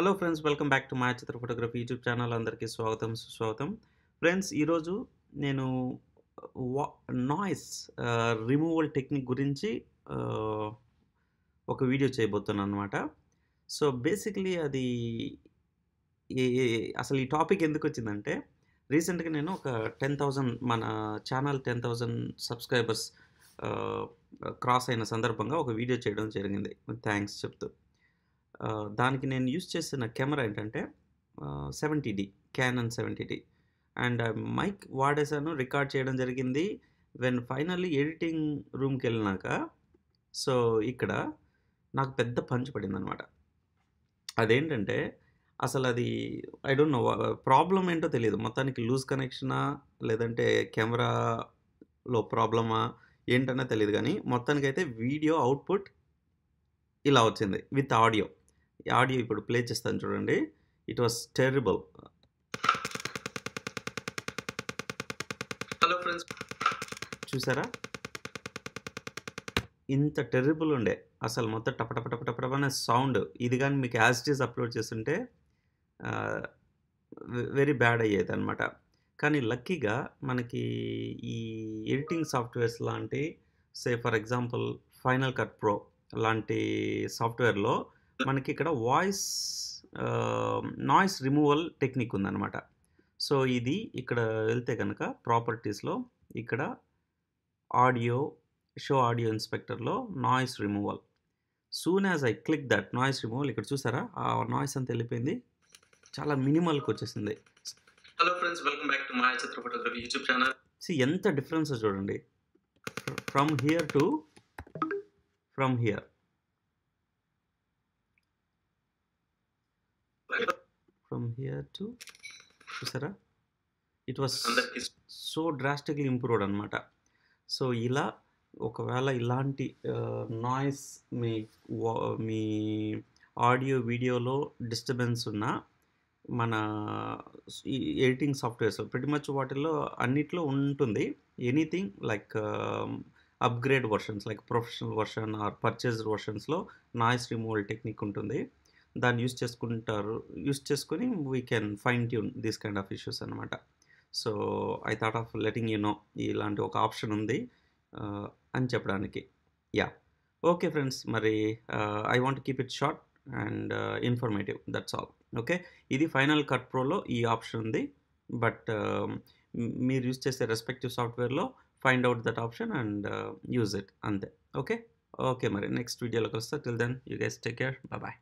hello friends welcome back to మా Chitra photography YouTube channel అందరికీ స్వాగతం సుస్వాగతం ఫ్రెండ్స్ ఈరోజు నేను నాయిస్ రిమూవల్ టెక్నిక్ గురించి ఒక వీడియో చేయబోతున్నాను అనమాట సో బేసిక్లీ అది అసలు ఈ టాపిక్ ఎందుకు వచ్చిందంటే రీసెంట్గా నేను ఒక టెన్ థౌజండ్ మన channel ten thousand subscribers cross అయిన సందర్భంగా ఒక వీడియో చేయడం జరిగింది థ్యాంక్స్ చెప్తూ దానికి నేను యూస్ చేసిన కెమెరా ఏంటంటే seventy D Canon seventy D and mic వాడేసాను రికార్డ్ చేయడం జరిగింది వెన్ ఫైనల్లీ ఎడిటింగ్ రూమ్కి వెళ్ళినాక సో ఇక్కడ నాకు పెద్ద పంచ్ పడింది అనమాట అదేంటంటే అసలు అది ఐ డోంట్ నో ప్రాబ్లం ఏంటో తెలియదు మొత్తానికి లూజ్ కనెక్షనా లేదంటే కెమెరాలో ప్రాబ్లమా ఏంటన్నా తెలియదు కానీ మొత్తానికైతే వీడియో అవుట్పుట్ ఇలా వచ్చింది విత్ ఆడియో ఆడియో ఇప్పుడు ప్లే చేస్తాను చూడండి it was terrible hello friends చూసారా ఇంత టెర్రిబుల్ ఉండే అసలు మొత్తం టప అనే సౌండ్ ఇది కానీ మీకు యాజ్ డీస్ అప్లోడ్ చేస్తుంటే వెరీ బ్యాడ్ అయ్యేది అనమాట కానీ లక్కీగా మనకి ఈ ఎడిటింగ్ సాఫ్ట్వేర్స్ లాంటి say for example final cut pro లాంటి సాఫ్ట్వేర్లో మనకి ఇక్కడ వాయిస్ నాయిస్ రిమూవల్ టెక్నిక్ ఉందన్నమాట సో ఇది ఇక్కడ వెళ్తే కనుక ప్రాపర్టీస్లో ఇక్కడ ఆడియో షో ఆడియో ఇన్స్పెక్టర్లో noise removal soon as I click that noise removal ఇక్కడ చూసారా ఆ నాయిస్ అంతా వెళ్ళిపోయింది చాలా మినిమల్కి వచ్చేసింది hello friends welcome back to Maya చిత్రపటోగ్రఫీ YouTube channel సి ఎంత డిఫరెన్స్ చూడండి from here to from here from here to చూసారా it was so drastically improved అనమాట సో ఇలా ఒకవేళ ఇలాంటి నాయిస్ మీ మీ ఆడియో వీడియోలో డిస్టర్బెన్స్ ఉన్న మన ఎడిటింగ్ సాఫ్ట్వేర్స్ ప్రతి మచ్ వాటిల్లో అన్నిట్లో ఉంటుంది anything like upgrade versions like professional version or purchase వర్షన్స్లో నాయిస్ రిమూవల్ టెక్నిక్ ఉంటుంది దాన్ని యూస్ చేసుకుంటారు యూస్ చేసుకుని we can fine tune these kind of issues అనమాట so I thought of letting you know ఇలాంటి ఒక ఆప్షన్ ఉంది అని చెప్పడానికి యా ఓకే ఫ్రెండ్స్ మరి I want keep it short and informative that's all okay ఇది ఫైనల్ కట్ ప్రోలో ఈ ఆప్షన్ ఉంది బట్ uh, మీరు యూస్ చేసే రెస్పెక్టివ్ సాఫ్ట్వేర్లో find out that option and use it అంతే ఓకే ఓకే మరి నెక్స్ట్ వీడియోలోకి వస్తా till then you guys take care bye